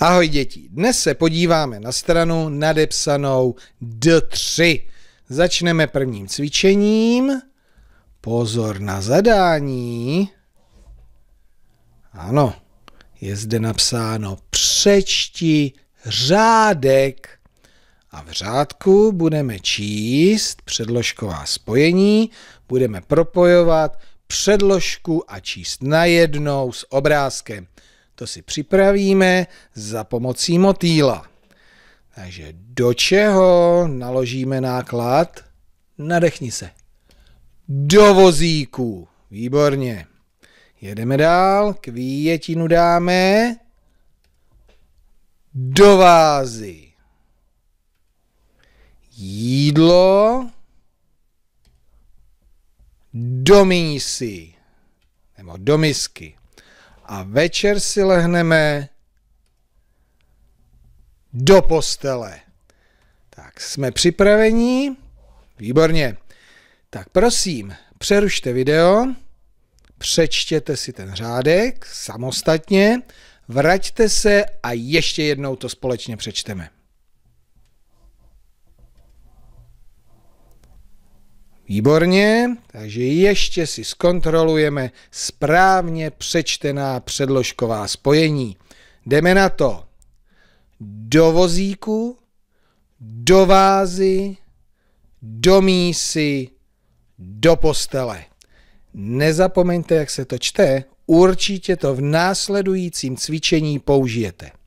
Ahoj děti, dnes se podíváme na stranu nadepsanou D3. Začneme prvním cvičením. Pozor na zadání. Ano, je zde napsáno přečti řádek. A v řádku budeme číst předložková spojení, budeme propojovat předložku a číst najednou s obrázkem. To si připravíme za pomocí motýla. Takže do čeho naložíme náklad? Nadechni se. Do vozíku. Výborně. Jedeme dál. Kvíjetinu dáme. Do vázy. Jídlo. Do mísy. Nebo do misky a večer si lehneme do postele. Tak, jsme připraveni? Výborně. Tak prosím, přerušte video, přečtěte si ten řádek samostatně, vraťte se a ještě jednou to společně přečteme. Výborně, takže ještě si zkontrolujeme správně přečtená předložková spojení. Jdeme na to. Do vozíku, do vázy, do mísy, do postele. Nezapomeňte, jak se to čte, určitě to v následujícím cvičení použijete.